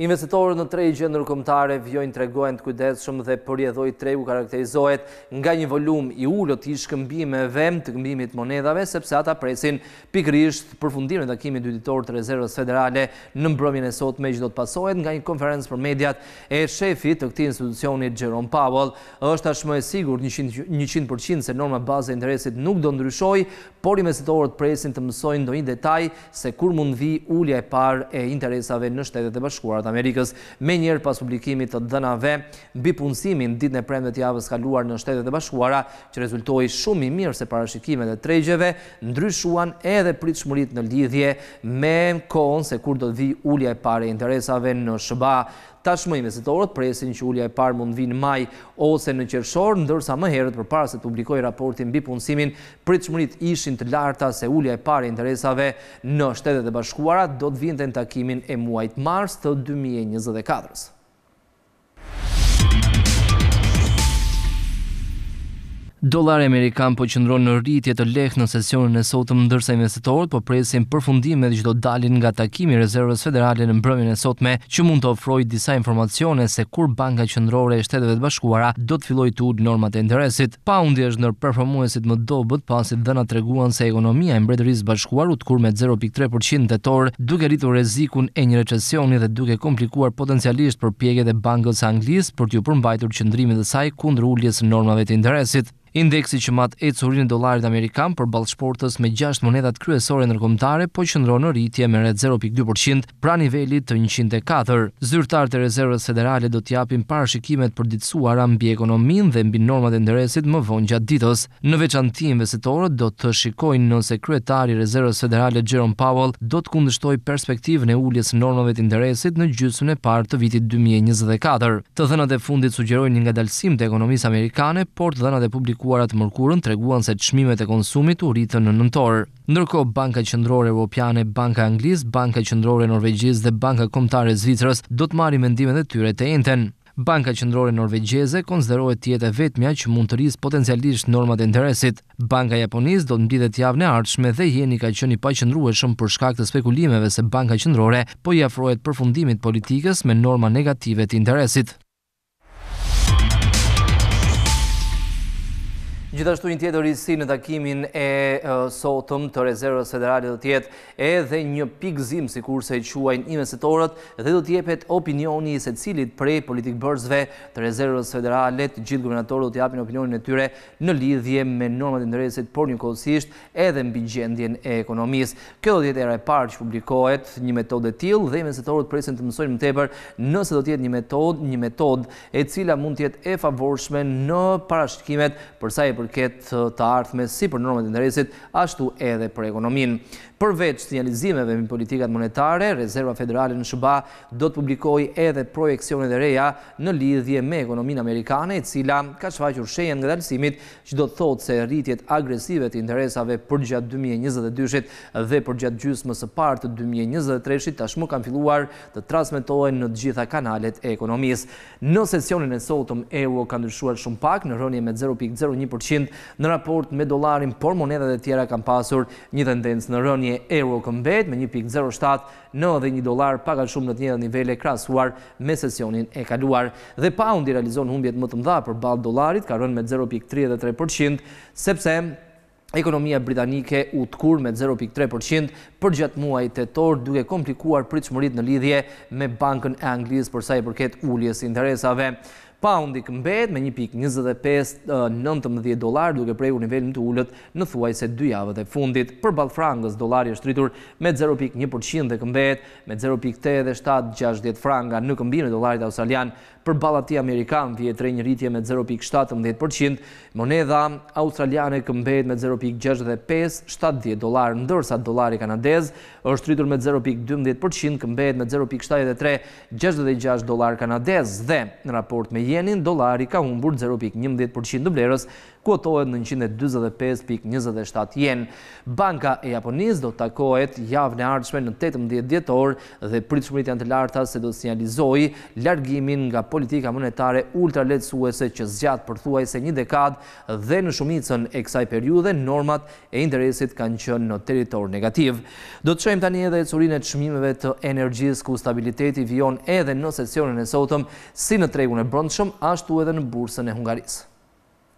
Investitorët në tre i gjendë nërkomtare vjojnë tregojnë të kujdeshëm dhe përjedhoj tre u karakterizohet nga një volum i ullot i shkëmbime vëm të këmbimit monedave, sepse ata presin pikrisht për fundimit të akimit dytitor të rezervës federale në mbrëmjën e sot me gjithë do të pasohet nga një konferencë për mediat e shefi të këti institucionit Jerome Powell. Êshtë ashmo e sigur 100% se norma bazë e interesit nuk do ndryshoj, por investitorët presin të mësojnë do i detaj se kur mund vi ullja e par e interesave në shtetet e bashkuarat Amerikës, me njerë pas publikimit të dënave, bi punësimin ditë në premë tjavës kaluar në shtetet e bashkuara, që rezultoj shumë i mirë se parashikime dhe trejgjeve, ndryshuan edhe prit shmurit në lidhje me kohën se kur do të ullja e pare interesave në shëba Tashmë investitorët presin që ulja e parë mund vinë maj ose në qershor, ndërsa më herët për para se të publikoj raportin bi punësimin, pritë shmërit ishin të larta se ulja e parë interesave në shtetet e bashkuarat do të vinë të në takimin e muajt mars të 2020. Mirëmije 20 kadrës. Dollari amerikan po qëndron në rritje të lehtë në sesionin e sotëm ndërsa investitorët po presin përfundimet që do dalin nga takimi i Rezervës Federale në mbrëmjen e sotme, që mund të ofrojë disa informacione se kur Banka Qendrore e Shteteve të Bashkuara do të fillojë të ulë normat e interesit. Paundi është ndër performuesit më dobët pasi dhëna treguan se ekonomia e Mbretërisë së Bashkuara u tkur me 0.3% tetor, duke rritur rrezikun e një recesioni dhe duke komplikuar potencialisht përpjekjet e Bankës së Anglisë për të përmbajtur qendrimin e saj kundër uljes normave të interesit. Indeksi që matë e curinë dolarit Amerikan për balëshportës me 6 monedat kryesore nërkomtare po qëndro në rritje me red 0.2% pra nivellit të 104. Zyrtar të rezervës federale do t'japin parashikimet për ditësuar ambi ekonomin dhe mbi normat e ndëresit më vonë gjatë ditës. Në veçanti investitorët do të shikojnë nëse kryetari rezervës federale Jerome Powell do të kundështoj perspektiv në ulljes normave të ndëresit në gjysën e partë të vitit 2024. Të dhenat e fundit sugjerojnë nga dalsim të ekonomisë Amerikane, por të dhenat e publikë rrezikuara të mërkurën treguan se çmimet e konsumit u rritën në nëntor. Ndërko, Banka Qëndrore Europiane, Banka Anglis, Banka Qëndrore Norvegjiz dhe Banka Komtare Zvicrës do të marri mendimet e tyre të enten. Banka Qëndrore Norvegjeze konsiderohet të jetë vetmja që mund të rris potencialisht normat e interesit. Banka Japonisë do të mbledhet javën e ardhshme dhe jeni ka qenë i paqëndrueshëm për shkak të spekulimeve se Banka Qëndrore po i afrohet përfundimit politikës me norma negative të interesit. Gjithashtu një tjetër i si në takimin e sotëm të rezervës federale dhe tjetë edhe një pikëzim si kurse i quajnë investitorët dhe do tjepet opinioni se cilit prej politikë bërzve të rezervës federale të gjithë guvernatorë do tjapin opinionin e tyre në lidhje me normat e ndërresit por një kodësisht edhe mbi gjendjen e ekonomisë. Kjo do era e parë që publikohet një e tjil dhe investitorët presin të mësojnë më teper nëse do tjetë një metode e cila mund tjetë e favorshme në parashtëkimet përsa përket eh, të ardhme si për normat e interesit, ashtu edhe për ekonominë përveç sinjalizimeve me politikat monetare, Rezerva Federale në Shëba do të publikoj edhe projekcionet e reja në lidhje me ekonomin amerikane, cila ka shfaqur shenjën nga dalsimit që do të thotë se rritjet agresive të interesave për gjatë 2022 dhe për gjatë gjysë mësë partë të 2023 tashmë kam filluar të transmitohen në gjitha kanalet e ekonomisë. Në sesionin e sotëm, euro ka ndryshuar shumë pak në rënje me 0.01% në raport me dolarin, por monedat e tjera kam pasur një tendencë në rënje një euro këmbet me 1.07 në dhe 1 dolar pagat shumë në të njëra nivele krasuar me sesionin e kaluar. Dhe pound i realizon humbjet më të mdha për balë dolarit, ka rënë me 0.33%, sepse ekonomia britanike u të kur me 0.3% për gjatë muaj të torë duke komplikuar pritë shmërit në lidhje me bankën e Anglisë përsa i përket ulljes interesave. Poundi këmbet me 1.25-19 dolar duke preju nivel më të ullët në thuaj se dy javët e fundit. Për balë frangës, dolari është rritur me 0.1% dhe këmbet me 0.87-60 franga në këmbinë e dolarit australian. Për balë ati amerikan vjetre një rritje me 0.17%, moneda australiane këmbet me 0.65-70 dolar, ndërsa dolari kanadez është rritur me 0.12%, këmbet me 0.73-66 dolar kanadez dhe në raport me jenin, dolari ka humbur 0.11% të blerës, kuotohet në 145.27 jen. Banka e Japonis do takohet javë në ardhshme në 18 djetor dhe pritëshmërit janë të larta se do sinjalizoi largimin nga politika monetare ultraletësuese që zjatë përthuaj se një dekad dhe në shumicën e kësaj periude normat e interesit kanë qënë në teritor negativ. Do të qëjmë tani edhe e curin e qmimeve të energjis ku stabiliteti vion edhe në sesionin e sotëm si në tregun e brëndshëm ashtu edhe në bursën e Hungarisë.